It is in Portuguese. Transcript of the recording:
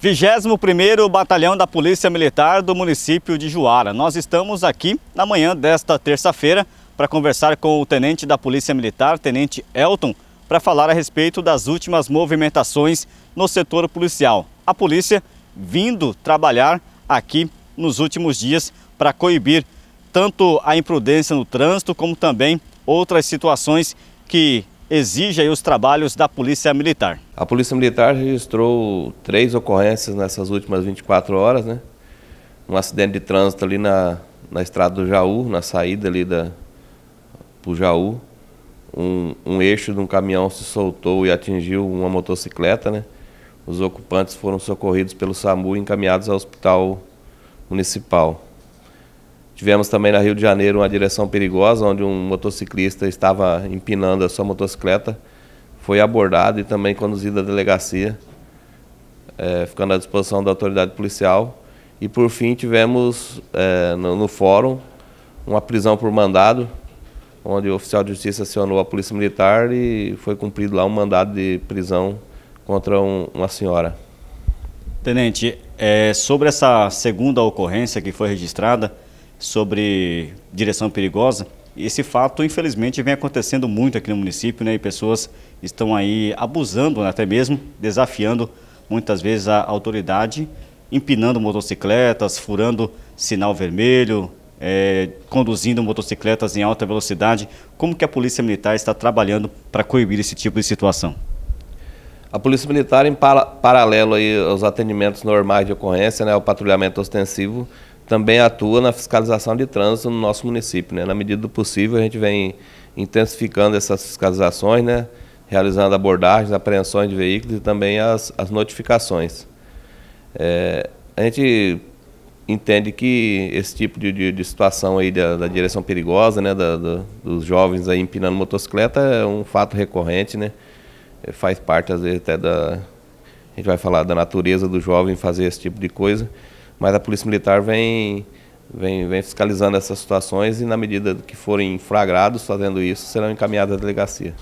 21º Batalhão da Polícia Militar do município de Juara. Nós estamos aqui na manhã desta terça-feira para conversar com o tenente da Polícia Militar, tenente Elton, para falar a respeito das últimas movimentações no setor policial. A polícia vindo trabalhar aqui nos últimos dias para coibir tanto a imprudência no trânsito como também outras situações que exige os trabalhos da Polícia Militar. A Polícia Militar registrou três ocorrências nessas últimas 24 horas, né? Um acidente de trânsito ali na, na estrada do Jaú, na saída ali da, pro Jaú. Um, um eixo de um caminhão se soltou e atingiu uma motocicleta, né? Os ocupantes foram socorridos pelo SAMU e encaminhados ao hospital municipal. Tivemos também na Rio de Janeiro uma direção perigosa, onde um motociclista estava empinando a sua motocicleta, foi abordado e também conduzido à delegacia, é, ficando à disposição da autoridade policial. E por fim tivemos é, no, no fórum uma prisão por mandado, onde o oficial de justiça acionou a polícia militar e foi cumprido lá um mandado de prisão contra um, uma senhora. Tenente, é, sobre essa segunda ocorrência que foi registrada, sobre direção perigosa. Esse fato, infelizmente, vem acontecendo muito aqui no município, né? E pessoas estão aí abusando, né? até mesmo desafiando muitas vezes a autoridade, empinando motocicletas, furando sinal vermelho, é, conduzindo motocicletas em alta velocidade. Como que a Polícia Militar está trabalhando para coibir esse tipo de situação? A Polícia Militar, em paralelo aí aos atendimentos normais de ocorrência, né, o patrulhamento ostensivo, também atua na fiscalização de trânsito no nosso município. Né? Na medida do possível, a gente vem intensificando essas fiscalizações, né? realizando abordagens, apreensões de veículos e também as, as notificações. É, a gente entende que esse tipo de, de, de situação aí da, da, direção perigosa, né? Da, dos jovens aí empinando motocicleta é um fato recorrente, né? É, faz parte, às vezes, até da... A gente vai falar da natureza do jovem fazer esse tipo de coisa. Mas a Polícia Militar vem, vem, vem fiscalizando essas situações e, na medida que forem flagrados fazendo isso, serão encaminhados à delegacia.